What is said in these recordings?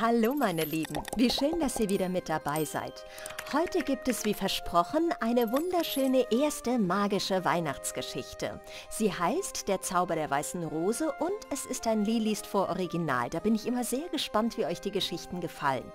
Hallo meine Lieben, wie schön, dass ihr wieder mit dabei seid. Heute gibt es wie versprochen eine wunderschöne erste magische Weihnachtsgeschichte. Sie heißt Der Zauber der weißen Rose und es ist ein Lilis vor Original. Da bin ich immer sehr gespannt, wie euch die Geschichten gefallen.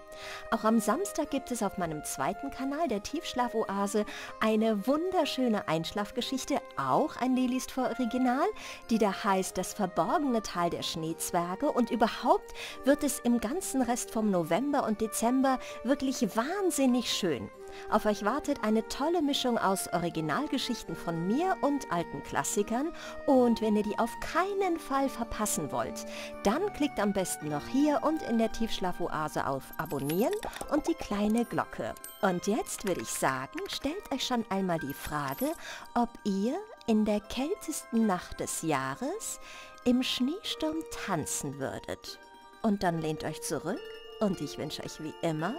Auch am Samstag gibt es auf meinem zweiten Kanal, der Tiefschlafoase, eine wunderschöne Einschlafgeschichte, auch ein Lilis vor Original, die da heißt Das verborgene Tal der Schneezwerge und überhaupt wird es im ganzen Rest vom November und Dezember wirklich wahnsinnig schön. Hörerinnen. Auf euch wartet eine tolle Mischung aus Originalgeschichten von mir und alten Klassikern und wenn ihr die auf keinen Fall verpassen wollt, dann klickt am besten noch hier und in der Tiefschlafoase auf Abonnieren und die kleine Glocke. Und jetzt würde ich sagen, stellt euch schon einmal die Frage, ob ihr in der kältesten Nacht des Jahres im Schneesturm tanzen würdet. Und dann lehnt euch zurück und ich wünsche euch wie immer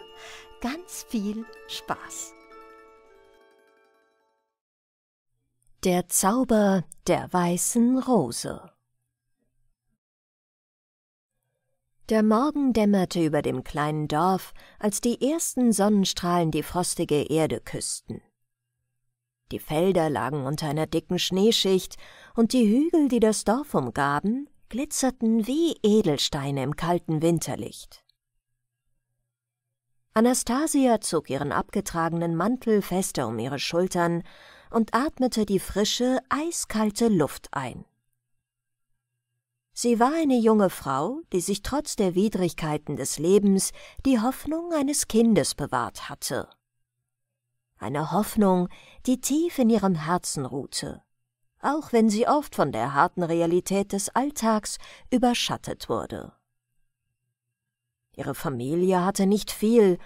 ganz viel Spaß. Der Zauber der weißen Rose Der Morgen dämmerte über dem kleinen Dorf, als die ersten Sonnenstrahlen die frostige Erde küssten. Die Felder lagen unter einer dicken Schneeschicht, und die Hügel, die das Dorf umgaben, glitzerten wie Edelsteine im kalten Winterlicht. Anastasia zog ihren abgetragenen Mantel fester um ihre Schultern und atmete die frische, eiskalte Luft ein. Sie war eine junge Frau, die sich trotz der Widrigkeiten des Lebens die Hoffnung eines Kindes bewahrt hatte. Eine Hoffnung, die tief in ihrem Herzen ruhte, auch wenn sie oft von der harten Realität des Alltags überschattet wurde. Ihre Familie hatte nicht viel,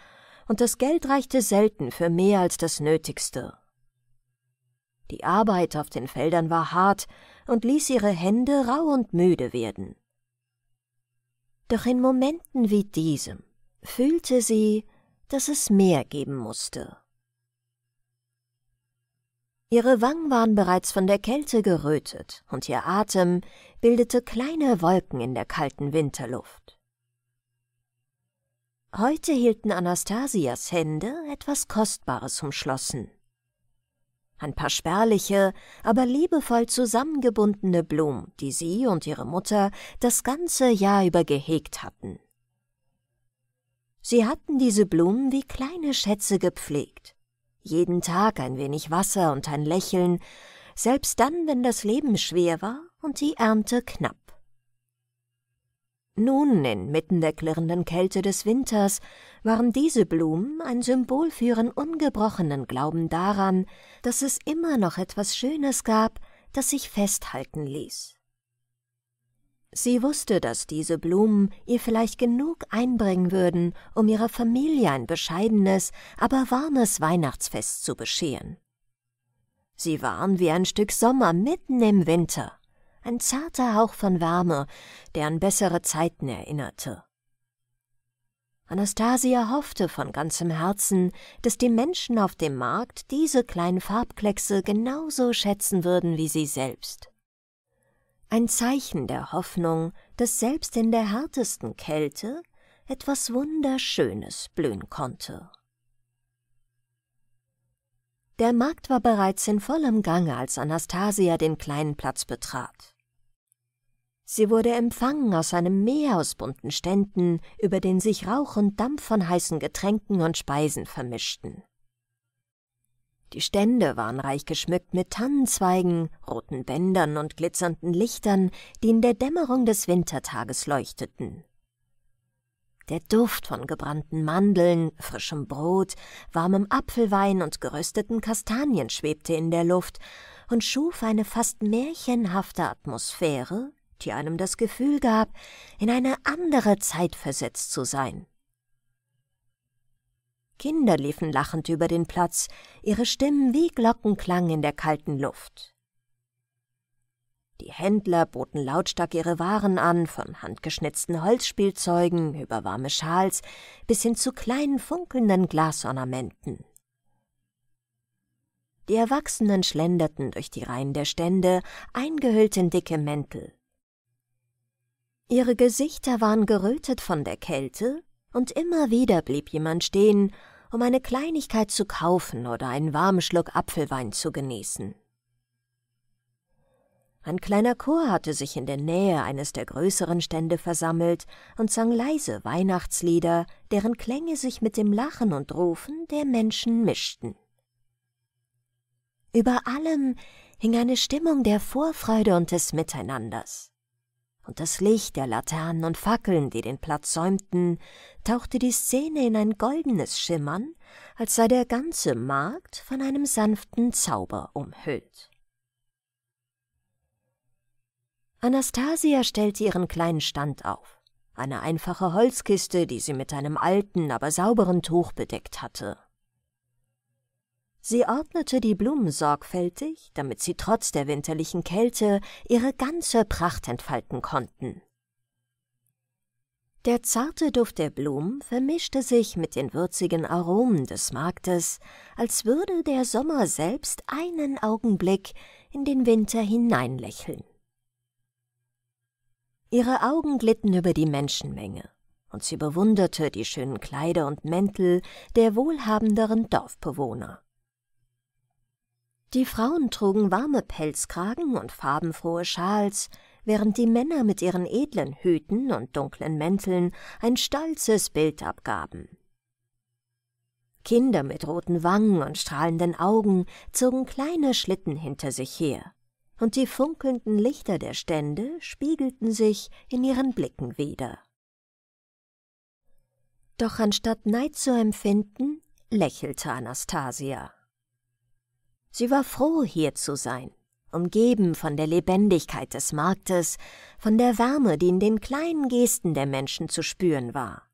und das Geld reichte selten für mehr als das Nötigste. Die Arbeit auf den Feldern war hart und ließ ihre Hände rau und müde werden. Doch in Momenten wie diesem fühlte sie, dass es mehr geben musste. Ihre Wangen waren bereits von der Kälte gerötet, und ihr Atem bildete kleine Wolken in der kalten Winterluft. Heute hielten Anastasias Hände etwas Kostbares umschlossen. Ein paar spärliche, aber liebevoll zusammengebundene Blumen, die sie und ihre Mutter das ganze Jahr über gehegt hatten. Sie hatten diese Blumen wie kleine Schätze gepflegt. Jeden Tag ein wenig Wasser und ein Lächeln, selbst dann, wenn das Leben schwer war und die Ernte knapp. Nun, inmitten der klirrenden Kälte des Winters, waren diese Blumen ein Symbol für ihren ungebrochenen Glauben daran, dass es immer noch etwas Schönes gab, das sich festhalten ließ. Sie wusste, dass diese Blumen ihr vielleicht genug einbringen würden, um ihrer Familie ein bescheidenes, aber warmes Weihnachtsfest zu bescheren. Sie waren wie ein Stück Sommer mitten im Winter ein zarter Hauch von Wärme, der an bessere Zeiten erinnerte. Anastasia hoffte von ganzem Herzen, dass die Menschen auf dem Markt diese kleinen Farbkleckse genauso schätzen würden wie sie selbst. Ein Zeichen der Hoffnung, dass selbst in der härtesten Kälte etwas Wunderschönes blühen konnte. Der Markt war bereits in vollem Gange, als Anastasia den kleinen Platz betrat. Sie wurde empfangen aus einem Meer aus bunten Ständen, über den sich Rauch und Dampf von heißen Getränken und Speisen vermischten. Die Stände waren reich geschmückt mit Tannenzweigen, roten Bändern und glitzernden Lichtern, die in der Dämmerung des Wintertages leuchteten. Der Duft von gebrannten Mandeln, frischem Brot, warmem Apfelwein und gerösteten Kastanien schwebte in der Luft und schuf eine fast märchenhafte Atmosphäre, die einem das Gefühl gab, in eine andere Zeit versetzt zu sein. Kinder liefen lachend über den Platz, ihre Stimmen wie Glockenklang in der kalten Luft. Die Händler boten lautstark ihre Waren an, von handgeschnitzten Holzspielzeugen über warme Schals bis hin zu kleinen funkelnden Glasornamenten. Die Erwachsenen schlenderten durch die Reihen der Stände, eingehüllt in dicke Mäntel. Ihre Gesichter waren gerötet von der Kälte, und immer wieder blieb jemand stehen, um eine Kleinigkeit zu kaufen oder einen warmen Schluck Apfelwein zu genießen. Ein kleiner Chor hatte sich in der Nähe eines der größeren Stände versammelt und sang leise Weihnachtslieder, deren Klänge sich mit dem Lachen und Rufen der Menschen mischten. Über allem hing eine Stimmung der Vorfreude und des Miteinanders. Und das Licht der Laternen und Fackeln, die den Platz säumten, tauchte die Szene in ein goldenes Schimmern, als sei der ganze Markt von einem sanften Zauber umhüllt. Anastasia stellte ihren kleinen Stand auf. Eine einfache Holzkiste, die sie mit einem alten, aber sauberen Tuch bedeckt hatte. Sie ordnete die Blumen sorgfältig, damit sie trotz der winterlichen Kälte ihre ganze Pracht entfalten konnten. Der zarte Duft der Blumen vermischte sich mit den würzigen Aromen des Marktes, als würde der Sommer selbst einen Augenblick in den Winter hineinlächeln. Ihre Augen glitten über die Menschenmenge, und sie bewunderte die schönen Kleider und Mäntel der wohlhabenderen Dorfbewohner. Die Frauen trugen warme Pelzkragen und farbenfrohe Schals, während die Männer mit ihren edlen Hüten und dunklen Mänteln ein stolzes Bild abgaben. Kinder mit roten Wangen und strahlenden Augen zogen kleine Schlitten hinter sich her und die funkelnden Lichter der Stände spiegelten sich in ihren Blicken wieder. Doch anstatt Neid zu empfinden, lächelte Anastasia. Sie war froh, hier zu sein, umgeben von der Lebendigkeit des Marktes, von der Wärme, die in den kleinen Gesten der Menschen zu spüren war.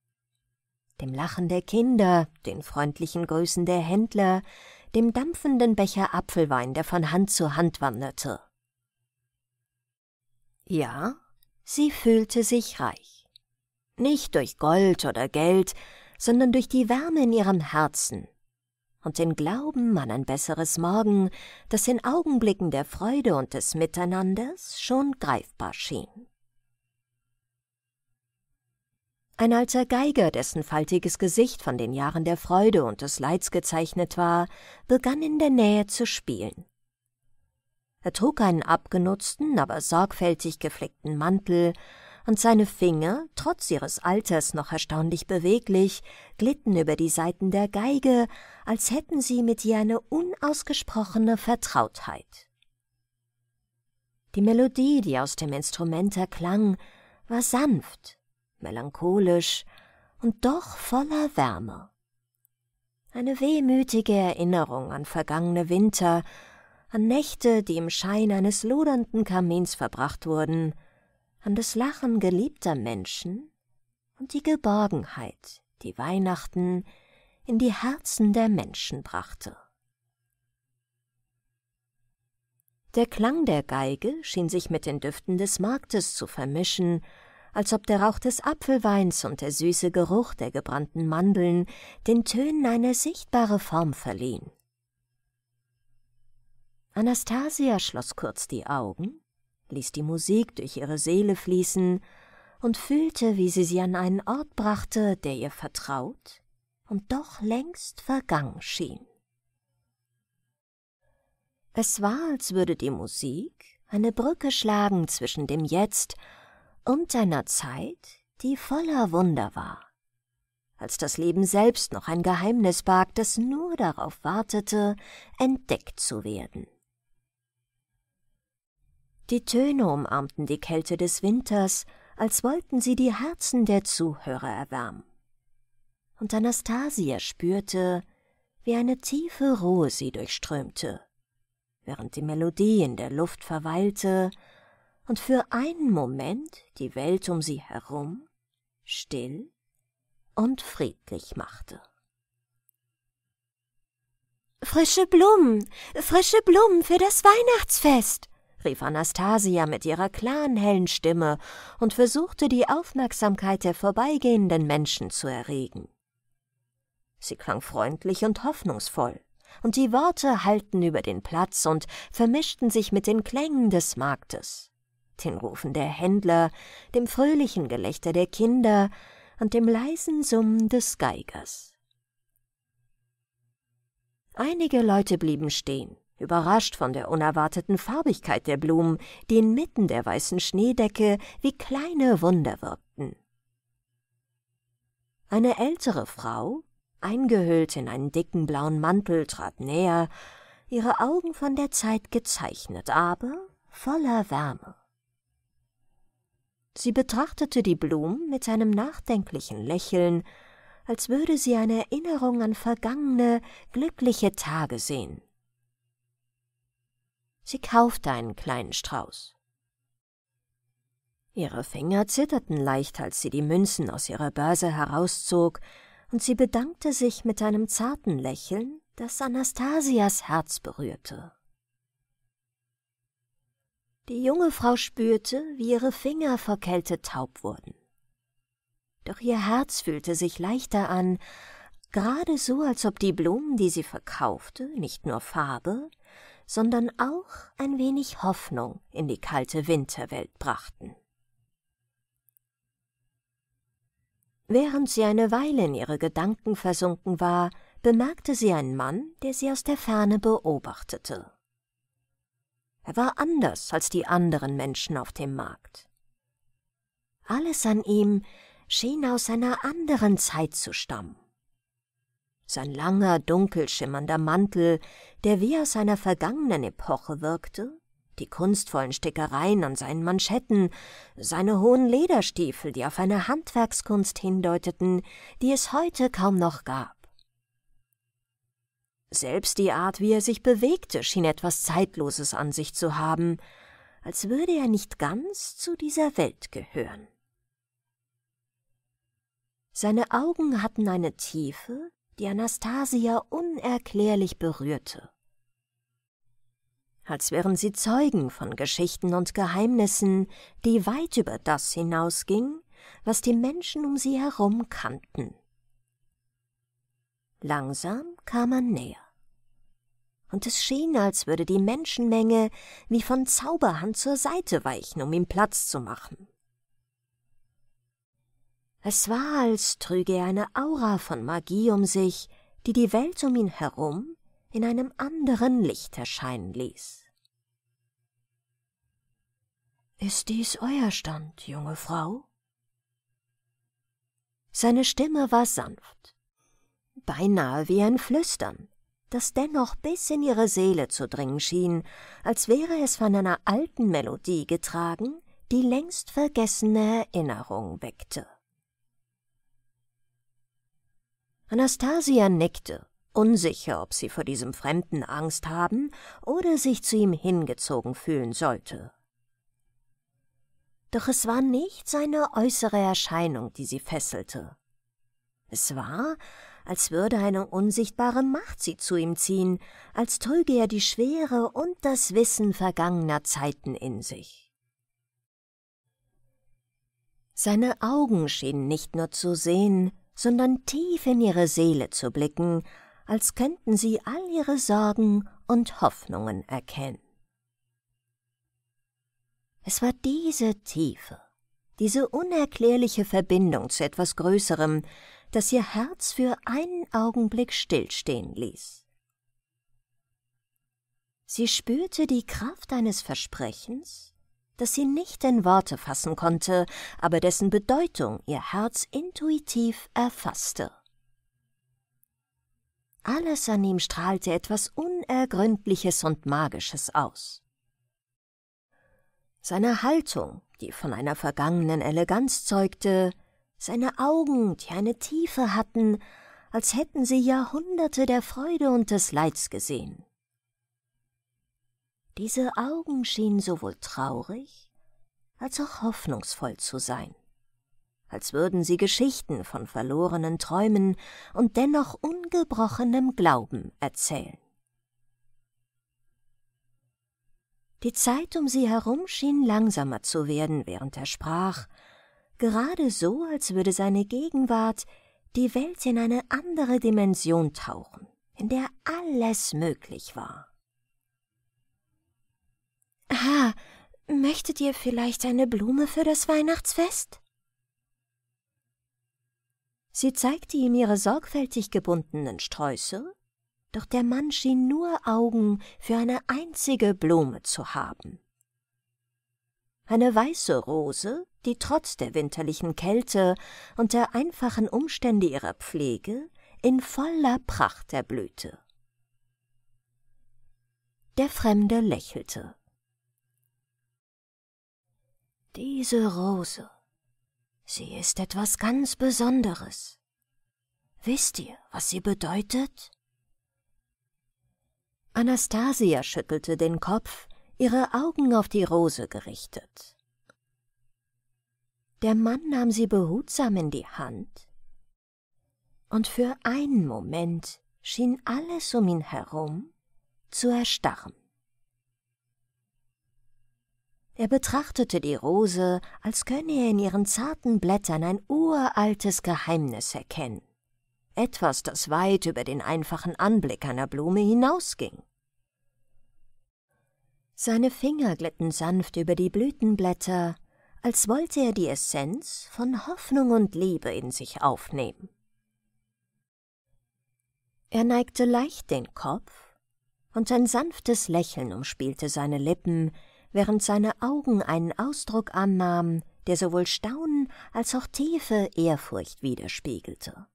Dem Lachen der Kinder, den freundlichen Grüßen der Händler, dem dampfenden Becher Apfelwein, der von Hand zu Hand wanderte. Ja, sie fühlte sich reich. Nicht durch Gold oder Geld, sondern durch die Wärme in ihrem Herzen und den Glauben an ein besseres Morgen, das in Augenblicken der Freude und des Miteinanders schon greifbar schien. Ein alter Geiger, dessen faltiges Gesicht von den Jahren der Freude und des Leids gezeichnet war, begann in der Nähe zu spielen. Er trug einen abgenutzten, aber sorgfältig geflickten Mantel, und seine Finger, trotz ihres Alters noch erstaunlich beweglich, glitten über die Saiten der Geige, als hätten sie mit ihr eine unausgesprochene Vertrautheit. Die Melodie, die aus dem Instrument erklang, war sanft, melancholisch und doch voller Wärme. Eine wehmütige Erinnerung an vergangene Winter an Nächte, die im Schein eines lodernden Kamins verbracht wurden, an das Lachen geliebter Menschen und die Geborgenheit, die Weihnachten in die Herzen der Menschen brachte. Der Klang der Geige schien sich mit den Düften des Marktes zu vermischen, als ob der Rauch des Apfelweins und der süße Geruch der gebrannten Mandeln den Tönen eine sichtbare Form verliehen. Anastasia schloss kurz die Augen, ließ die Musik durch ihre Seele fließen und fühlte, wie sie sie an einen Ort brachte, der ihr vertraut und doch längst vergangen schien. Es war, als würde die Musik eine Brücke schlagen zwischen dem Jetzt und einer Zeit, die voller Wunder war, als das Leben selbst noch ein Geheimnis barg, das nur darauf wartete, entdeckt zu werden. Die Töne umarmten die Kälte des Winters, als wollten sie die Herzen der Zuhörer erwärmen. Und Anastasia spürte, wie eine tiefe Ruhe sie durchströmte, während die Melodie in der Luft verweilte und für einen Moment die Welt um sie herum still und friedlich machte. Frische Blumen, frische Blumen für das Weihnachtsfest, rief Anastasia mit ihrer klaren, hellen Stimme und versuchte, die Aufmerksamkeit der vorbeigehenden Menschen zu erregen. Sie klang freundlich und hoffnungsvoll, und die Worte hallten über den Platz und vermischten sich mit den Klängen des Marktes, den Rufen der Händler, dem fröhlichen Gelächter der Kinder und dem leisen Summen des Geigers. Einige Leute blieben stehen, überrascht von der unerwarteten Farbigkeit der Blumen, die inmitten der weißen Schneedecke wie kleine Wunder wirkten. Eine ältere Frau, eingehüllt in einen dicken blauen Mantel, trat näher, ihre Augen von der Zeit gezeichnet, aber voller Wärme. Sie betrachtete die Blumen mit einem nachdenklichen Lächeln, als würde sie eine Erinnerung an vergangene, glückliche Tage sehen. Sie kaufte einen kleinen Strauß. Ihre Finger zitterten leicht, als sie die Münzen aus ihrer Börse herauszog, und sie bedankte sich mit einem zarten Lächeln, das Anastasias Herz berührte. Die junge Frau spürte, wie ihre Finger vor Kälte taub wurden. Doch ihr Herz fühlte sich leichter an, gerade so, als ob die Blumen, die sie verkaufte, nicht nur Farbe, sondern auch ein wenig Hoffnung in die kalte Winterwelt brachten. Während sie eine Weile in ihre Gedanken versunken war, bemerkte sie einen Mann, der sie aus der Ferne beobachtete. Er war anders als die anderen Menschen auf dem Markt. Alles an ihm schien aus einer anderen Zeit zu stammen. Sein langer, dunkel schimmernder Mantel, der wie aus einer vergangenen Epoche wirkte, die kunstvollen Stickereien an seinen Manschetten, seine hohen Lederstiefel, die auf eine Handwerkskunst hindeuteten, die es heute kaum noch gab. Selbst die Art, wie er sich bewegte, schien etwas Zeitloses an sich zu haben, als würde er nicht ganz zu dieser Welt gehören. Seine Augen hatten eine Tiefe, die Anastasia unerklärlich berührte. Als wären sie Zeugen von Geschichten und Geheimnissen, die weit über das hinausging, was die Menschen um sie herum kannten. Langsam kam man näher. Und es schien, als würde die Menschenmenge wie von Zauberhand zur Seite weichen, um ihm Platz zu machen. Es war, als trüge er eine Aura von Magie um sich, die die Welt um ihn herum in einem anderen Licht erscheinen ließ. Ist dies euer Stand, junge Frau? Seine Stimme war sanft, beinahe wie ein Flüstern, das dennoch bis in ihre Seele zu dringen schien, als wäre es von einer alten Melodie getragen, die längst vergessene Erinnerung weckte. Anastasia nickte, unsicher, ob sie vor diesem Fremden Angst haben oder sich zu ihm hingezogen fühlen sollte. Doch es war nicht seine äußere Erscheinung, die sie fesselte. Es war, als würde eine unsichtbare Macht sie zu ihm ziehen, als trüge er die Schwere und das Wissen vergangener Zeiten in sich. Seine Augen schienen nicht nur zu sehen, sondern tief in ihre Seele zu blicken, als könnten sie all ihre Sorgen und Hoffnungen erkennen. Es war diese Tiefe, diese unerklärliche Verbindung zu etwas Größerem, das ihr Herz für einen Augenblick stillstehen ließ. Sie spürte die Kraft eines Versprechens, das sie nicht in Worte fassen konnte, aber dessen Bedeutung ihr Herz intuitiv erfasste. Alles an ihm strahlte etwas Unergründliches und Magisches aus. Seine Haltung, die von einer vergangenen Eleganz zeugte, seine Augen, die eine Tiefe hatten, als hätten sie Jahrhunderte der Freude und des Leids gesehen. Diese Augen schienen sowohl traurig als auch hoffnungsvoll zu sein, als würden sie Geschichten von verlorenen Träumen und dennoch ungebrochenem Glauben erzählen. Die Zeit um sie herum schien langsamer zu werden, während er sprach, gerade so, als würde seine Gegenwart die Welt in eine andere Dimension tauchen, in der alles möglich war. Ah, möchtet ihr vielleicht eine Blume für das Weihnachtsfest? Sie zeigte ihm ihre sorgfältig gebundenen Sträuße, doch der Mann schien nur Augen für eine einzige Blume zu haben. Eine weiße Rose, die trotz der winterlichen Kälte und der einfachen Umstände ihrer Pflege in voller Pracht erblühte. Der Fremde lächelte. Diese Rose, sie ist etwas ganz Besonderes. Wisst ihr, was sie bedeutet? Anastasia schüttelte den Kopf, ihre Augen auf die Rose gerichtet. Der Mann nahm sie behutsam in die Hand, und für einen Moment schien alles um ihn herum zu erstarren. Er betrachtete die Rose, als könne er in ihren zarten Blättern ein uraltes Geheimnis erkennen. Etwas, das weit über den einfachen Anblick einer Blume hinausging. Seine Finger glitten sanft über die Blütenblätter, als wollte er die Essenz von Hoffnung und Liebe in sich aufnehmen. Er neigte leicht den Kopf, und ein sanftes Lächeln umspielte seine Lippen, während seine Augen einen Ausdruck annahmen, der sowohl Staunen als auch tiefe Ehrfurcht widerspiegelte.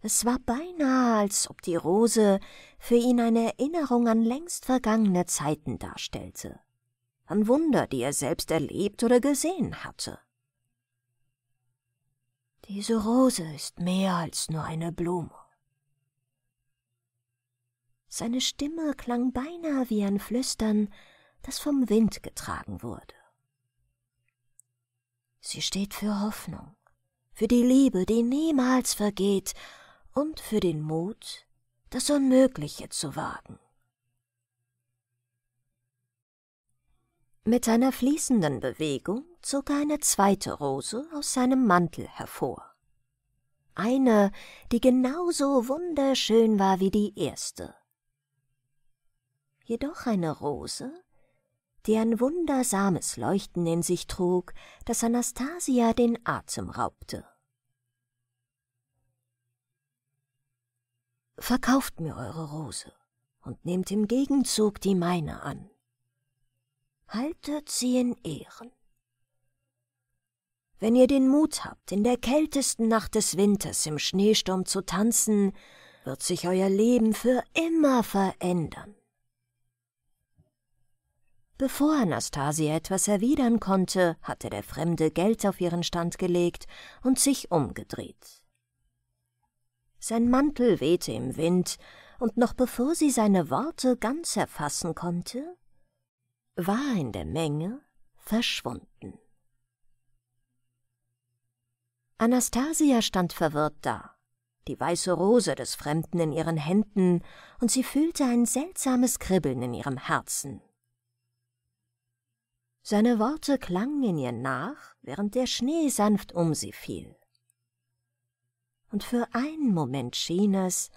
Es war beinahe, als ob die Rose für ihn eine Erinnerung an längst vergangene Zeiten darstellte, an Wunder, die er selbst erlebt oder gesehen hatte. Diese Rose ist mehr als nur eine Blume. Seine Stimme klang beinahe wie ein Flüstern, das vom Wind getragen wurde. Sie steht für Hoffnung, für die Liebe, die niemals vergeht, und für den Mut, das Unmögliche zu wagen. Mit einer fließenden Bewegung zog er eine zweite Rose aus seinem Mantel hervor. Eine, die genauso wunderschön war wie die erste, jedoch eine Rose, die ein wundersames Leuchten in sich trug, das Anastasia den Atem raubte. Verkauft mir eure Rose und nehmt im Gegenzug die meine an. Haltet sie in Ehren. Wenn ihr den Mut habt, in der kältesten Nacht des Winters im Schneesturm zu tanzen, wird sich euer Leben für immer verändern. Bevor Anastasia etwas erwidern konnte, hatte der Fremde Geld auf ihren Stand gelegt und sich umgedreht. Sein Mantel wehte im Wind, und noch bevor sie seine Worte ganz erfassen konnte, war in der Menge verschwunden. Anastasia stand verwirrt da, die weiße Rose des Fremden in ihren Händen, und sie fühlte ein seltsames Kribbeln in ihrem Herzen. Seine Worte klangen ihr nach, während der Schnee sanft um sie fiel. Und für einen Moment schien es,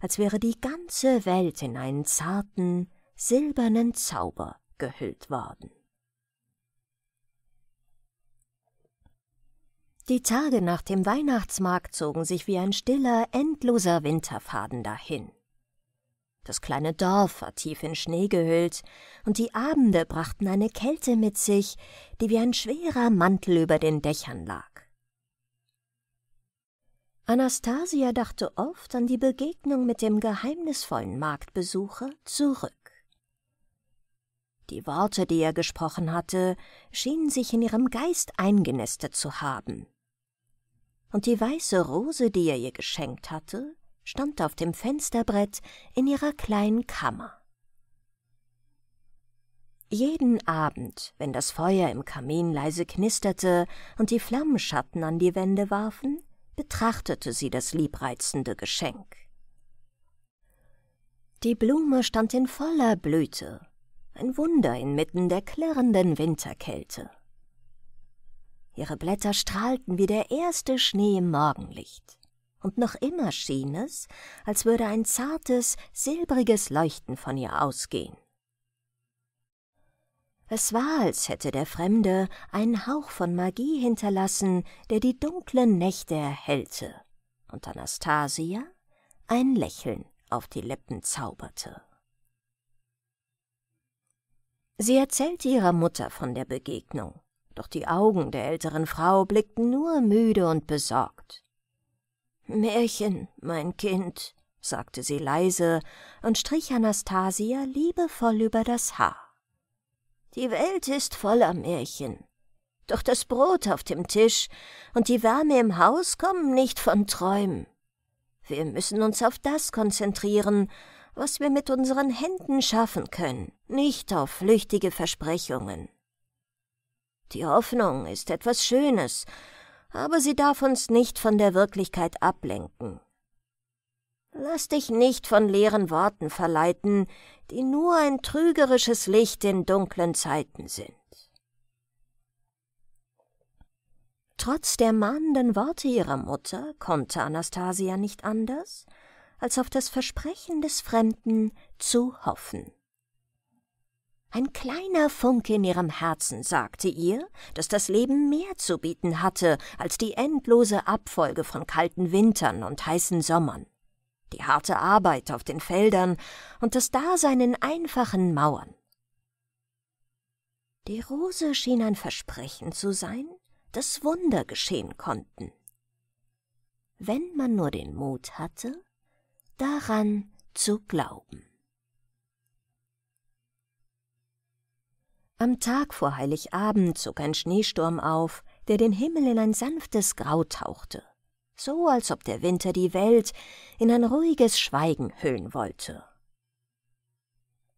als wäre die ganze Welt in einen zarten, silbernen Zauber gehüllt worden. Die Tage nach dem Weihnachtsmarkt zogen sich wie ein stiller, endloser Winterfaden dahin. Das kleine Dorf war tief in Schnee gehüllt, und die Abende brachten eine Kälte mit sich, die wie ein schwerer Mantel über den Dächern lag. Anastasia dachte oft an die Begegnung mit dem geheimnisvollen Marktbesucher zurück. Die Worte, die er gesprochen hatte, schienen sich in ihrem Geist eingenestet zu haben. Und die weiße Rose, die er ihr geschenkt hatte, stand auf dem Fensterbrett in ihrer kleinen Kammer. Jeden Abend, wenn das Feuer im Kamin leise knisterte und die Flammenschatten an die Wände warfen, betrachtete sie das liebreizende Geschenk. Die Blume stand in voller Blüte, ein Wunder inmitten der klirrenden Winterkälte. Ihre Blätter strahlten wie der erste Schnee im Morgenlicht und noch immer schien es, als würde ein zartes, silbriges Leuchten von ihr ausgehen. Es war, als hätte der Fremde einen Hauch von Magie hinterlassen, der die dunklen Nächte erhellte, und Anastasia ein Lächeln auf die Lippen zauberte. Sie erzählte ihrer Mutter von der Begegnung, doch die Augen der älteren Frau blickten nur müde und besorgt. Märchen, mein Kind, sagte sie leise und strich Anastasia liebevoll über das Haar. Die Welt ist voller Märchen. Doch das Brot auf dem Tisch und die Wärme im Haus kommen nicht von Träumen. Wir müssen uns auf das konzentrieren, was wir mit unseren Händen schaffen können, nicht auf flüchtige Versprechungen. Die Hoffnung ist etwas Schönes aber sie darf uns nicht von der Wirklichkeit ablenken. Lass dich nicht von leeren Worten verleiten, die nur ein trügerisches Licht in dunklen Zeiten sind. Trotz der mahnenden Worte ihrer Mutter konnte Anastasia nicht anders, als auf das Versprechen des Fremden zu hoffen. Ein kleiner Funke in ihrem Herzen sagte ihr, dass das Leben mehr zu bieten hatte als die endlose Abfolge von kalten Wintern und heißen Sommern, die harte Arbeit auf den Feldern und das Dasein in einfachen Mauern. Die Rose schien ein Versprechen zu sein, dass Wunder geschehen konnten. Wenn man nur den Mut hatte, daran zu glauben. Am Tag vor Heiligabend zog ein Schneesturm auf, der den Himmel in ein sanftes Grau tauchte, so als ob der Winter die Welt in ein ruhiges Schweigen hüllen wollte.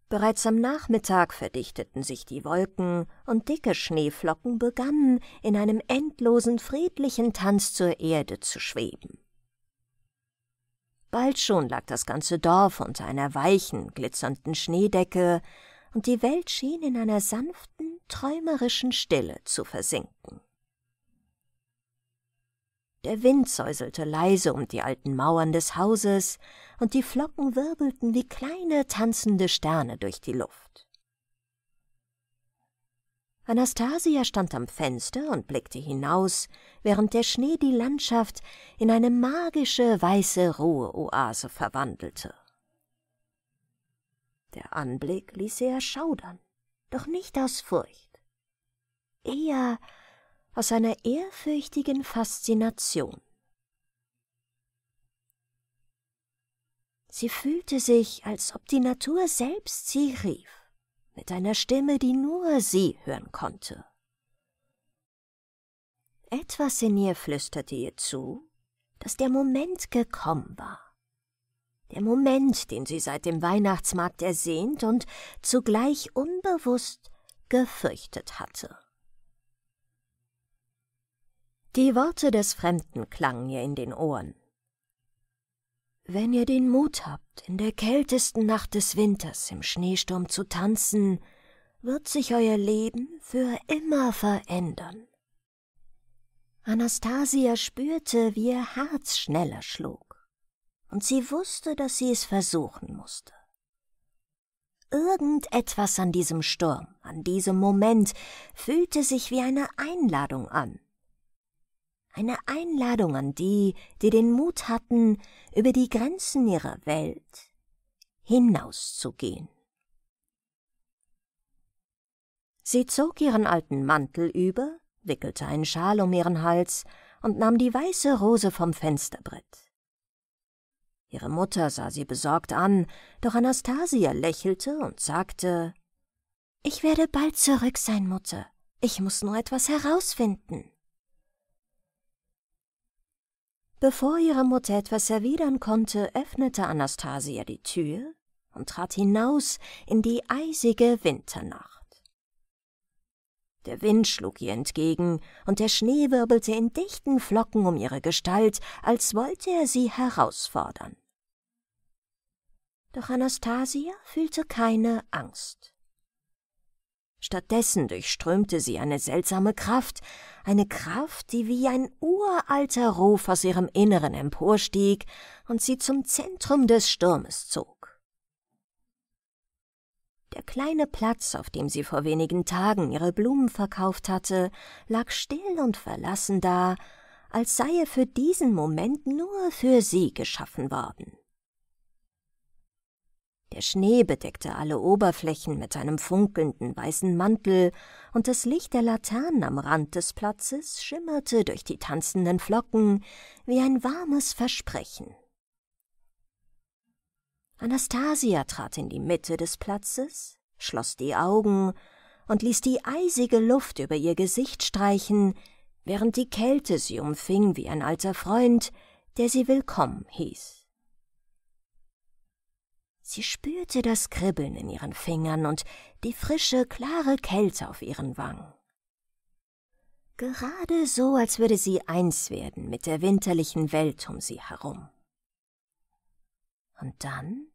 Bereits am Nachmittag verdichteten sich die Wolken und dicke Schneeflocken begannen, in einem endlosen, friedlichen Tanz zur Erde zu schweben. Bald schon lag das ganze Dorf unter einer weichen, glitzernden Schneedecke, und die Welt schien in einer sanften, träumerischen Stille zu versinken. Der Wind säuselte leise um die alten Mauern des Hauses, und die Flocken wirbelten wie kleine tanzende Sterne durch die Luft. Anastasia stand am Fenster und blickte hinaus, während der Schnee die Landschaft in eine magische weiße Ruheoase verwandelte. Der Anblick ließ sie erschaudern, doch nicht aus Furcht, eher aus einer ehrfürchtigen Faszination. Sie fühlte sich, als ob die Natur selbst sie rief, mit einer Stimme, die nur sie hören konnte. Etwas in ihr flüsterte ihr zu, dass der Moment gekommen war der Moment, den sie seit dem Weihnachtsmarkt ersehnt und zugleich unbewusst gefürchtet hatte. Die Worte des Fremden klangen ihr in den Ohren. Wenn ihr den Mut habt, in der kältesten Nacht des Winters im Schneesturm zu tanzen, wird sich euer Leben für immer verändern. Anastasia spürte, wie ihr Herz schneller schlug und sie wusste, dass sie es versuchen musste. Irgendetwas an diesem Sturm, an diesem Moment fühlte sich wie eine Einladung an. Eine Einladung an die, die den Mut hatten, über die Grenzen ihrer Welt hinauszugehen. Sie zog ihren alten Mantel über, wickelte einen Schal um ihren Hals und nahm die weiße Rose vom Fensterbrett. Ihre Mutter sah sie besorgt an, doch Anastasia lächelte und sagte Ich werde bald zurück sein, Mutter. Ich muss nur etwas herausfinden. Bevor ihre Mutter etwas erwidern konnte, öffnete Anastasia die Tür und trat hinaus in die eisige Winternacht. Der Wind schlug ihr entgegen, und der Schnee wirbelte in dichten Flocken um ihre Gestalt, als wollte er sie herausfordern. Doch Anastasia fühlte keine Angst. Stattdessen durchströmte sie eine seltsame Kraft, eine Kraft, die wie ein uralter Ruf aus ihrem Inneren emporstieg und sie zum Zentrum des Sturmes zog. Der kleine Platz, auf dem sie vor wenigen Tagen ihre Blumen verkauft hatte, lag still und verlassen da, als sei er für diesen Moment nur für sie geschaffen worden. Der Schnee bedeckte alle Oberflächen mit einem funkelnden weißen Mantel, und das Licht der Laternen am Rand des Platzes schimmerte durch die tanzenden Flocken wie ein warmes Versprechen. Anastasia trat in die Mitte des Platzes, schloss die Augen und ließ die eisige Luft über ihr Gesicht streichen, während die Kälte sie umfing wie ein alter Freund, der sie willkommen hieß. Sie spürte das Kribbeln in ihren Fingern und die frische, klare Kälte auf ihren Wangen. Gerade so, als würde sie eins werden mit der winterlichen Welt um sie herum. Und dann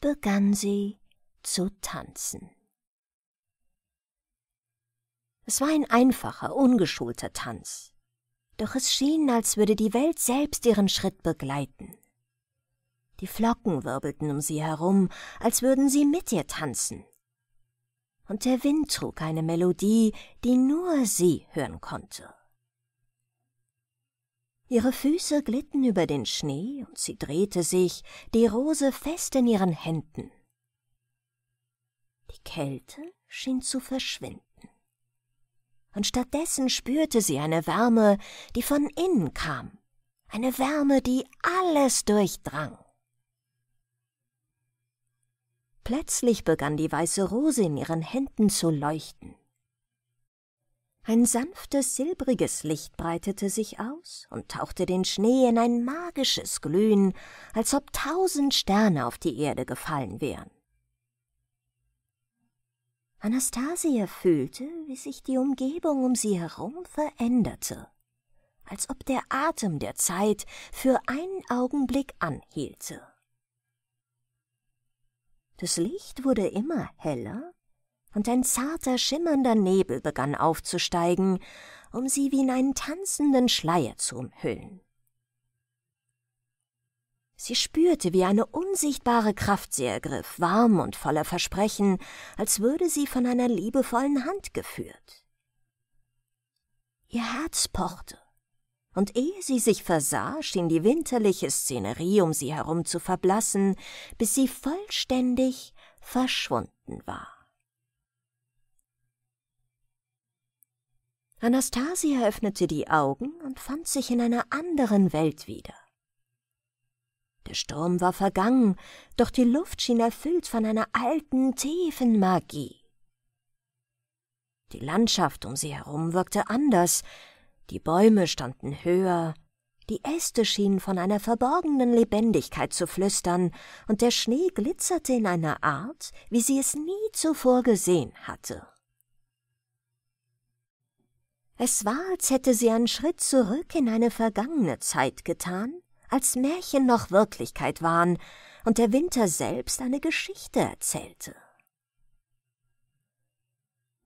begann sie zu tanzen. Es war ein einfacher, ungeschulter Tanz, doch es schien, als würde die Welt selbst ihren Schritt begleiten. Die Flocken wirbelten um sie herum, als würden sie mit ihr tanzen. Und der Wind trug eine Melodie, die nur sie hören konnte. Ihre Füße glitten über den Schnee und sie drehte sich, die Rose fest in ihren Händen. Die Kälte schien zu verschwinden. Und stattdessen spürte sie eine Wärme, die von innen kam, eine Wärme, die alles durchdrang. Plötzlich begann die weiße Rose in ihren Händen zu leuchten. Ein sanftes, silbriges Licht breitete sich aus und tauchte den Schnee in ein magisches Glühen, als ob tausend Sterne auf die Erde gefallen wären. Anastasia fühlte, wie sich die Umgebung um sie herum veränderte, als ob der Atem der Zeit für einen Augenblick anhielte. Das Licht wurde immer heller, und ein zarter, schimmernder Nebel begann aufzusteigen, um sie wie in einen tanzenden Schleier zu umhüllen. Sie spürte, wie eine unsichtbare Kraft sie ergriff, warm und voller Versprechen, als würde sie von einer liebevollen Hand geführt. Ihr Herz pochte, und ehe sie sich versah, schien die winterliche Szenerie um sie herum zu verblassen, bis sie vollständig verschwunden war. Anastasia öffnete die Augen und fand sich in einer anderen Welt wieder. Der Sturm war vergangen, doch die Luft schien erfüllt von einer alten, tiefen Magie. Die Landschaft um sie herum wirkte anders, die Bäume standen höher, die Äste schienen von einer verborgenen Lebendigkeit zu flüstern, und der Schnee glitzerte in einer Art, wie sie es nie zuvor gesehen hatte. Es war, als hätte sie einen Schritt zurück in eine vergangene Zeit getan, als Märchen noch Wirklichkeit waren und der Winter selbst eine Geschichte erzählte.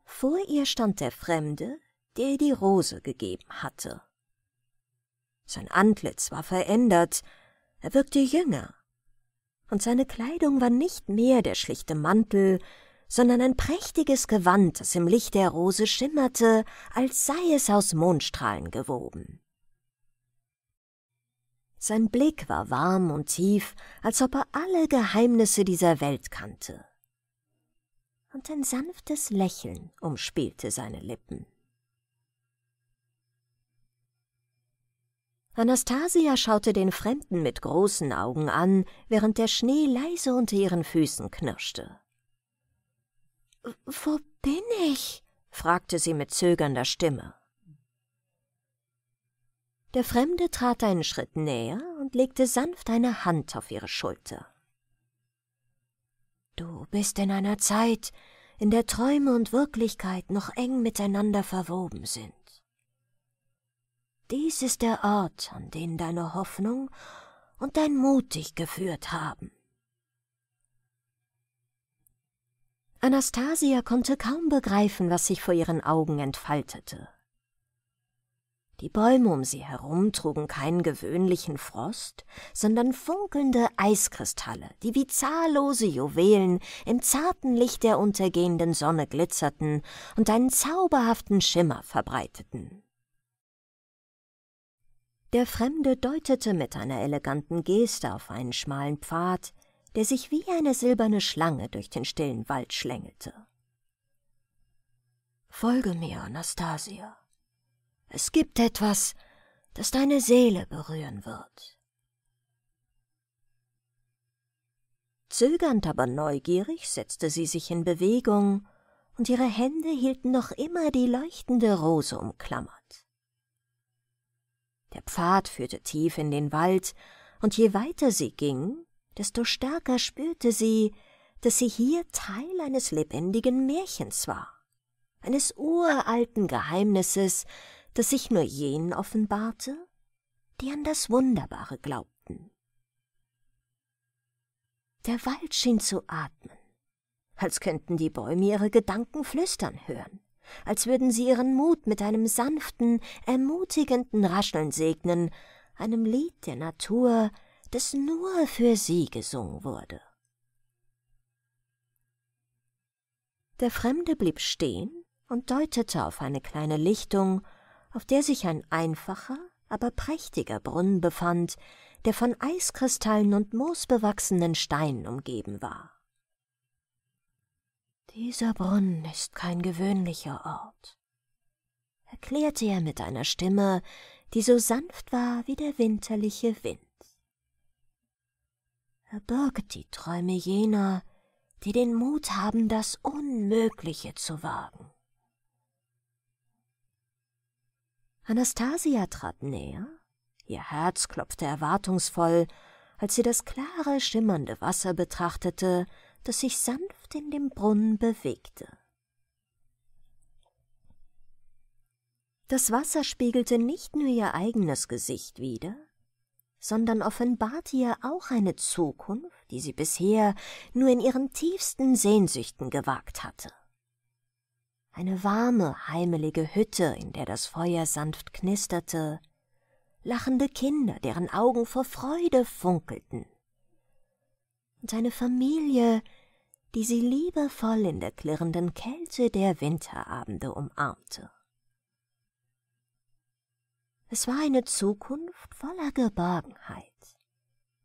Vor ihr stand der Fremde, der ihr die Rose gegeben hatte. Sein Antlitz war verändert, er wirkte jünger, und seine Kleidung war nicht mehr der schlichte Mantel, sondern ein prächtiges Gewand, das im Licht der Rose schimmerte, als sei es aus Mondstrahlen gewoben. Sein Blick war warm und tief, als ob er alle Geheimnisse dieser Welt kannte. Und ein sanftes Lächeln umspielte seine Lippen. Anastasia schaute den Fremden mit großen Augen an, während der Schnee leise unter ihren Füßen knirschte. »Wo bin ich?« fragte sie mit zögernder Stimme. Der Fremde trat einen Schritt näher und legte sanft eine Hand auf ihre Schulter. »Du bist in einer Zeit, in der Träume und Wirklichkeit noch eng miteinander verwoben sind. Dies ist der Ort, an den deine Hoffnung und dein Mut dich geführt haben. Anastasia konnte kaum begreifen, was sich vor ihren Augen entfaltete. Die Bäume um sie herum trugen keinen gewöhnlichen Frost, sondern funkelnde Eiskristalle, die wie zahllose Juwelen im zarten Licht der untergehenden Sonne glitzerten und einen zauberhaften Schimmer verbreiteten. Der Fremde deutete mit einer eleganten Geste auf einen schmalen Pfad, der sich wie eine silberne Schlange durch den stillen Wald schlängelte. Folge mir, Anastasia. Es gibt etwas, das deine Seele berühren wird. Zögernd, aber neugierig setzte sie sich in Bewegung, und ihre Hände hielten noch immer die leuchtende Rose umklammert. Der Pfad führte tief in den Wald, und je weiter sie ging, desto stärker spürte sie, dass sie hier Teil eines lebendigen Märchens war, eines uralten Geheimnisses, das sich nur jenen offenbarte, die an das Wunderbare glaubten. Der Wald schien zu atmen, als könnten die Bäume ihre Gedanken flüstern hören als würden sie ihren Mut mit einem sanften, ermutigenden Rascheln segnen, einem Lied der Natur, das nur für sie gesungen wurde. Der Fremde blieb stehen und deutete auf eine kleine Lichtung, auf der sich ein einfacher, aber prächtiger Brunnen befand, der von Eiskristallen und moosbewachsenen Steinen umgeben war. Dieser Brunnen ist kein gewöhnlicher Ort, erklärte er mit einer Stimme, die so sanft war wie der winterliche Wind. Er birgt die Träume jener, die den Mut haben, das Unmögliche zu wagen. Anastasia trat näher, ihr Herz klopfte erwartungsvoll, als sie das klare, schimmernde Wasser betrachtete, das sich sanft in dem Brunnen bewegte. Das Wasser spiegelte nicht nur ihr eigenes Gesicht wider, sondern offenbarte ihr auch eine Zukunft, die sie bisher nur in ihren tiefsten Sehnsüchten gewagt hatte. Eine warme, heimelige Hütte, in der das Feuer sanft knisterte, lachende Kinder, deren Augen vor Freude funkelten, und eine Familie, die sie liebevoll in der klirrenden Kälte der Winterabende umarmte. Es war eine Zukunft voller Geborgenheit,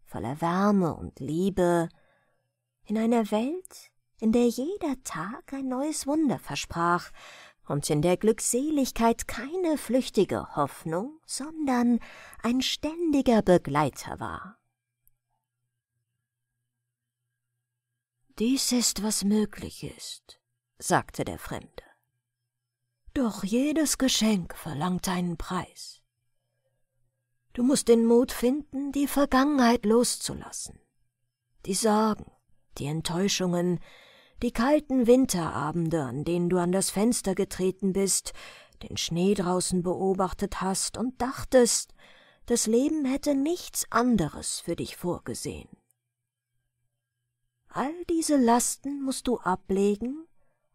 voller Wärme und Liebe, in einer Welt, in der jeder Tag ein neues Wunder versprach und in der Glückseligkeit keine flüchtige Hoffnung, sondern ein ständiger Begleiter war. Dies ist, was möglich ist, sagte der Fremde. Doch jedes Geschenk verlangt einen Preis. Du musst den Mut finden, die Vergangenheit loszulassen. Die Sorgen, die Enttäuschungen, die kalten Winterabende, an denen du an das Fenster getreten bist, den Schnee draußen beobachtet hast und dachtest, das Leben hätte nichts anderes für dich vorgesehen. All diese Lasten musst du ablegen,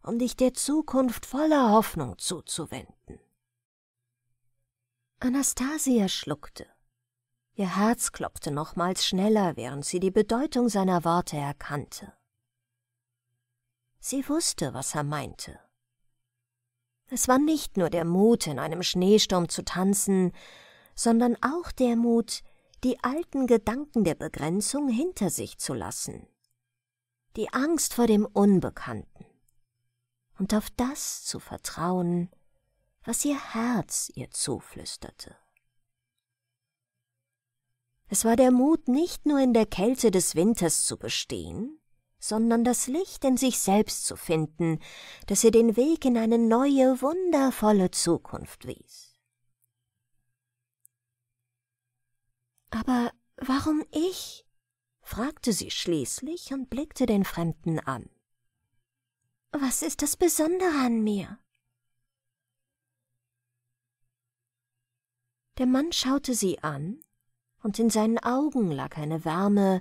um dich der Zukunft voller Hoffnung zuzuwenden. Anastasia schluckte. Ihr Herz klopfte nochmals schneller, während sie die Bedeutung seiner Worte erkannte. Sie wusste, was er meinte. Es war nicht nur der Mut, in einem Schneesturm zu tanzen, sondern auch der Mut, die alten Gedanken der Begrenzung hinter sich zu lassen die Angst vor dem Unbekannten und auf das zu vertrauen, was ihr Herz ihr zuflüsterte. Es war der Mut, nicht nur in der Kälte des Winters zu bestehen, sondern das Licht in sich selbst zu finden, das ihr den Weg in eine neue, wundervolle Zukunft wies. Aber warum ich? fragte sie schließlich und blickte den Fremden an. Was ist das Besondere an mir? Der Mann schaute sie an, und in seinen Augen lag eine Wärme,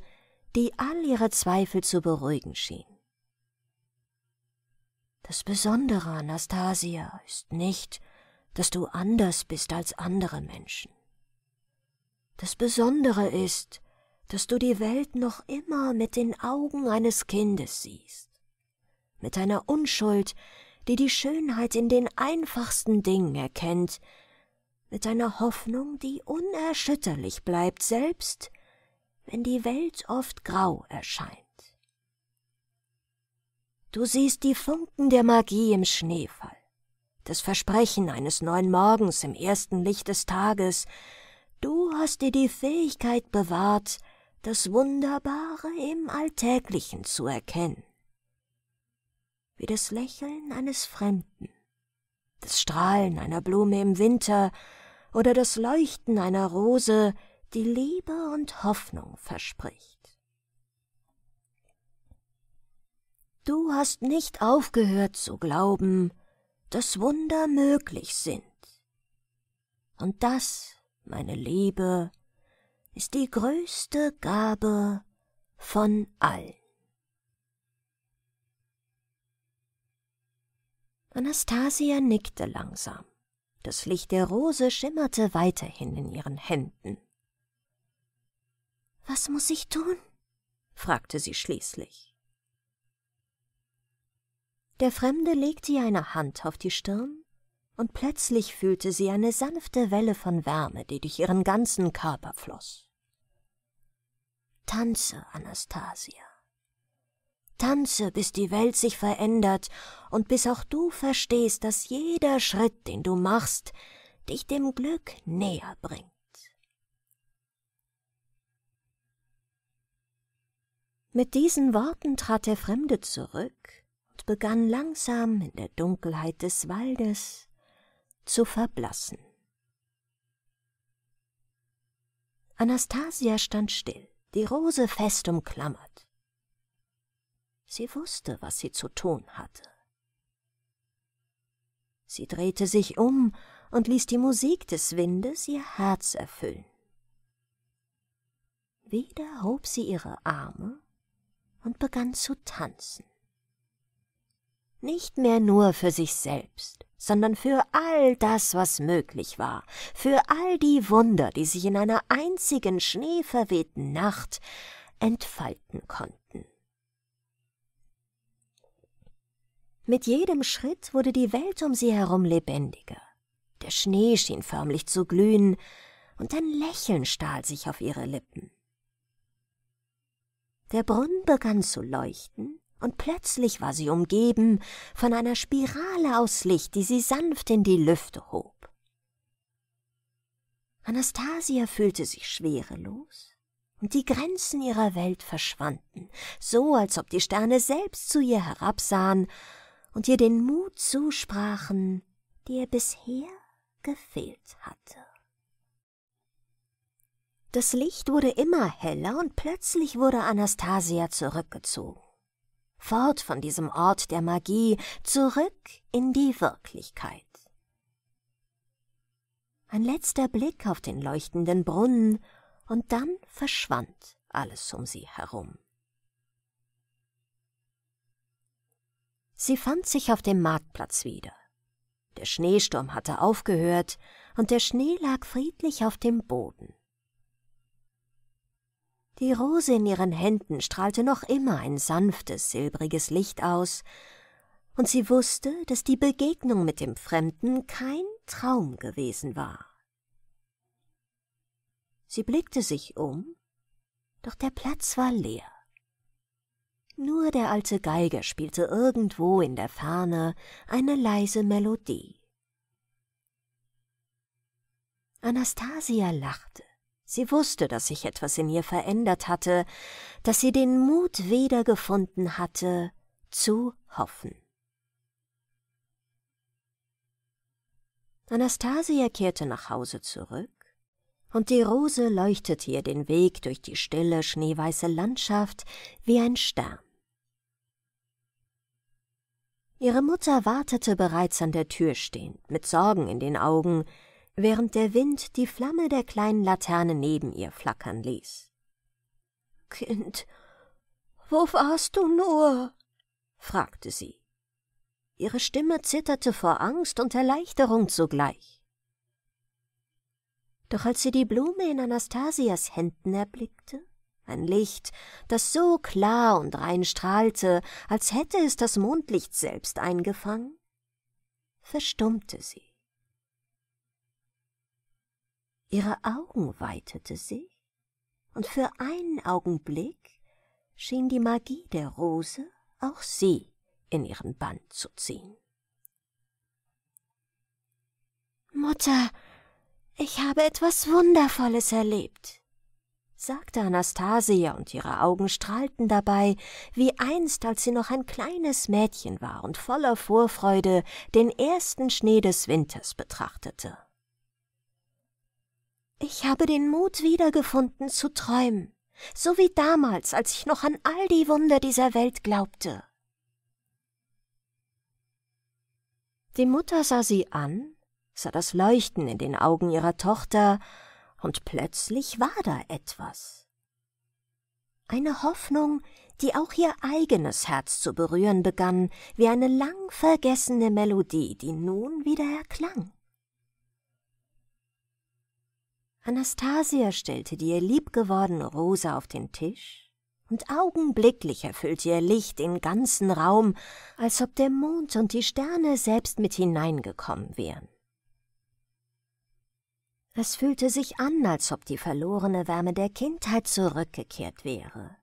die all ihre Zweifel zu beruhigen schien. Das Besondere, Anastasia, ist nicht, dass du anders bist als andere Menschen. Das Besondere ist, dass du die Welt noch immer mit den Augen eines Kindes siehst, mit einer Unschuld, die die Schönheit in den einfachsten Dingen erkennt, mit einer Hoffnung, die unerschütterlich bleibt, selbst wenn die Welt oft grau erscheint. Du siehst die Funken der Magie im Schneefall, das Versprechen eines neuen Morgens im ersten Licht des Tages, du hast dir die Fähigkeit bewahrt, das Wunderbare im Alltäglichen zu erkennen, wie das Lächeln eines Fremden, das Strahlen einer Blume im Winter oder das Leuchten einer Rose, die Liebe und Hoffnung verspricht. Du hast nicht aufgehört zu glauben, dass Wunder möglich sind. Und das, meine Liebe, ist die größte Gabe von allen. Anastasia nickte langsam. Das Licht der Rose schimmerte weiterhin in ihren Händen. Was muss ich tun? fragte sie schließlich. Der Fremde legte ihr eine Hand auf die Stirn, und plötzlich fühlte sie eine sanfte Welle von Wärme, die durch ihren ganzen Körper floss. Tanze, Anastasia. Tanze, bis die Welt sich verändert und bis auch du verstehst, dass jeder Schritt, den du machst, dich dem Glück näher bringt. Mit diesen Worten trat der Fremde zurück und begann langsam in der Dunkelheit des Waldes zu verblassen. Anastasia stand still die Rose fest umklammert. Sie wusste, was sie zu tun hatte. Sie drehte sich um und ließ die Musik des Windes ihr Herz erfüllen. Wieder hob sie ihre Arme und begann zu tanzen. Nicht mehr nur für sich selbst, sondern für all das, was möglich war, für all die Wunder, die sich in einer einzigen schneeverwehten Nacht entfalten konnten. Mit jedem Schritt wurde die Welt um sie herum lebendiger. Der Schnee schien förmlich zu glühen, und ein Lächeln stahl sich auf ihre Lippen. Der Brunnen begann zu leuchten, und plötzlich war sie umgeben von einer Spirale aus Licht, die sie sanft in die Lüfte hob. Anastasia fühlte sich schwerelos, und die Grenzen ihrer Welt verschwanden, so als ob die Sterne selbst zu ihr herabsahen und ihr den Mut zusprachen, der bisher gefehlt hatte. Das Licht wurde immer heller und plötzlich wurde Anastasia zurückgezogen fort von diesem Ort der Magie, zurück in die Wirklichkeit. Ein letzter Blick auf den leuchtenden Brunnen, und dann verschwand alles um sie herum. Sie fand sich auf dem Marktplatz wieder. Der Schneesturm hatte aufgehört, und der Schnee lag friedlich auf dem Boden. Die Rose in ihren Händen strahlte noch immer ein sanftes, silbriges Licht aus, und sie wusste, dass die Begegnung mit dem Fremden kein Traum gewesen war. Sie blickte sich um, doch der Platz war leer. Nur der alte Geiger spielte irgendwo in der Ferne eine leise Melodie. Anastasia lachte. Sie wusste, dass sich etwas in ihr verändert hatte, dass sie den Mut wiedergefunden hatte, zu hoffen. Anastasia kehrte nach Hause zurück, und die Rose leuchtete ihr den Weg durch die stille, schneeweiße Landschaft wie ein Stern. Ihre Mutter wartete bereits an der Tür stehend, mit Sorgen in den Augen, während der Wind die Flamme der kleinen Laterne neben ihr flackern ließ. Kind, wo warst du nur? fragte sie. Ihre Stimme zitterte vor Angst und Erleichterung zugleich. Doch als sie die Blume in Anastasias Händen erblickte, ein Licht, das so klar und rein strahlte, als hätte es das Mondlicht selbst eingefangen, verstummte sie. Ihre Augen weitete sich, und für einen Augenblick schien die Magie der Rose auch sie in ihren Bann zu ziehen. Mutter, ich habe etwas Wundervolles erlebt, sagte Anastasia, und ihre Augen strahlten dabei, wie einst, als sie noch ein kleines Mädchen war und voller Vorfreude den ersten Schnee des Winters betrachtete. Ich habe den Mut wiedergefunden zu träumen, so wie damals, als ich noch an all die Wunder dieser Welt glaubte. Die Mutter sah sie an, sah das Leuchten in den Augen ihrer Tochter, und plötzlich war da etwas. Eine Hoffnung, die auch ihr eigenes Herz zu berühren begann, wie eine lang vergessene Melodie, die nun wieder erklang. Anastasia stellte die ihr liebgewordene Rose auf den Tisch, und augenblicklich erfüllte ihr Licht den ganzen Raum, als ob der Mond und die Sterne selbst mit hineingekommen wären. Es fühlte sich an, als ob die verlorene Wärme der Kindheit zurückgekehrt wäre.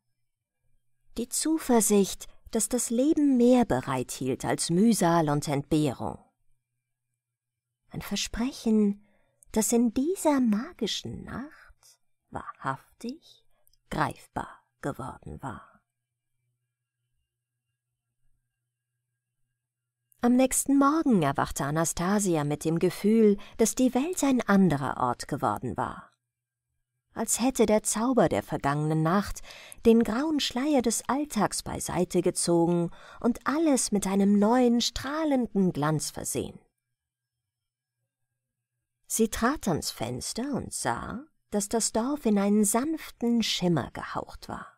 Die Zuversicht, dass das Leben mehr bereithielt als Mühsal und Entbehrung. Ein Versprechen, das in dieser magischen Nacht wahrhaftig greifbar geworden war. Am nächsten Morgen erwachte Anastasia mit dem Gefühl, dass die Welt ein anderer Ort geworden war. Als hätte der Zauber der vergangenen Nacht den grauen Schleier des Alltags beiseite gezogen und alles mit einem neuen, strahlenden Glanz versehen. Sie trat ans Fenster und sah, dass das Dorf in einen sanften Schimmer gehaucht war,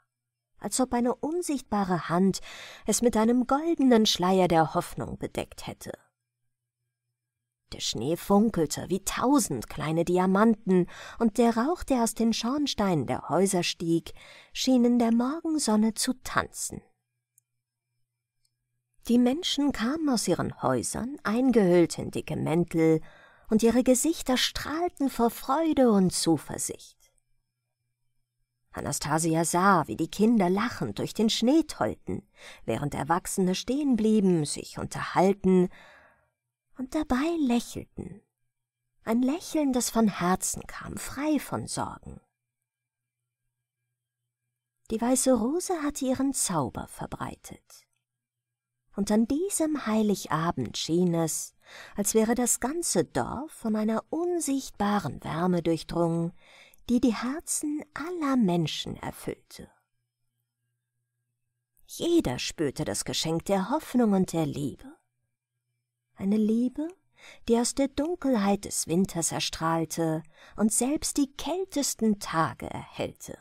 als ob eine unsichtbare Hand es mit einem goldenen Schleier der Hoffnung bedeckt hätte. Der Schnee funkelte wie tausend kleine Diamanten, und der Rauch, der aus den Schornsteinen der Häuser stieg, schien in der Morgensonne zu tanzen. Die Menschen kamen aus ihren Häusern, eingehüllt in dicke Mäntel, und ihre Gesichter strahlten vor Freude und Zuversicht. Anastasia sah, wie die Kinder lachend durch den Schnee tollten, während Erwachsene stehen blieben, sich unterhalten und dabei lächelten. Ein Lächeln, das von Herzen kam, frei von Sorgen. Die weiße Rose hatte ihren Zauber verbreitet. Und an diesem Heiligabend schien es, als wäre das ganze Dorf von einer unsichtbaren Wärme durchdrungen, die die Herzen aller Menschen erfüllte. Jeder spürte das Geschenk der Hoffnung und der Liebe. Eine Liebe, die aus der Dunkelheit des Winters erstrahlte und selbst die kältesten Tage erhellte.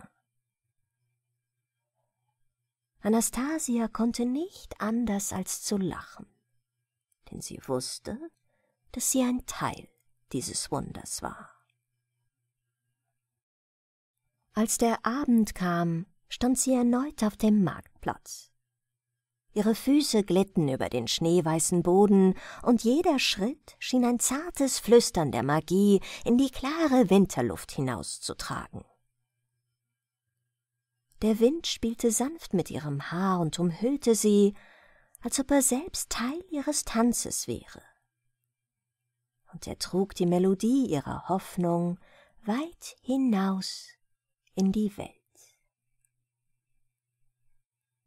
Anastasia konnte nicht anders als zu lachen denn sie wusste, dass sie ein Teil dieses Wunders war. Als der Abend kam, stand sie erneut auf dem Marktplatz. Ihre Füße glitten über den schneeweißen Boden, und jeder Schritt schien ein zartes Flüstern der Magie in die klare Winterluft hinauszutragen. Der Wind spielte sanft mit ihrem Haar und umhüllte sie, als ob er selbst Teil ihres Tanzes wäre. Und er trug die Melodie ihrer Hoffnung weit hinaus in die Welt.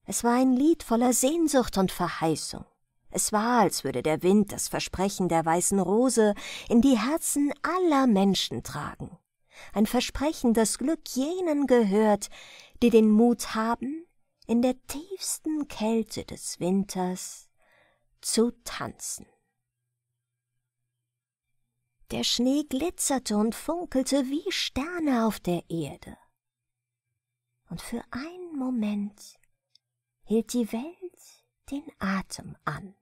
Es war ein Lied voller Sehnsucht und Verheißung. Es war, als würde der Wind das Versprechen der weißen Rose in die Herzen aller Menschen tragen. Ein Versprechen, das Glück jenen gehört, die den Mut haben, in der tiefsten Kälte des Winters zu tanzen. Der Schnee glitzerte und funkelte wie Sterne auf der Erde. Und für einen Moment hielt die Welt den Atem an.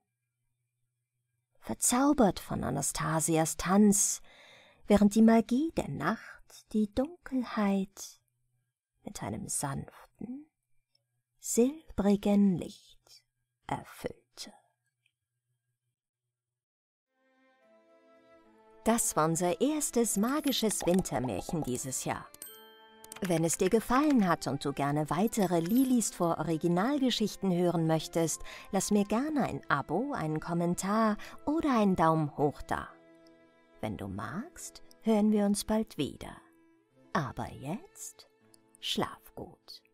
Verzaubert von Anastasias Tanz, während die Magie der Nacht die Dunkelheit mit einem sanften silbrigen Licht erfüllte. Das war unser erstes magisches Wintermärchen dieses Jahr. Wenn es dir gefallen hat und du gerne weitere Lilis vor Originalgeschichten hören möchtest, lass mir gerne ein Abo, einen Kommentar oder einen Daumen hoch da. Wenn du magst, hören wir uns bald wieder. Aber jetzt schlaf gut.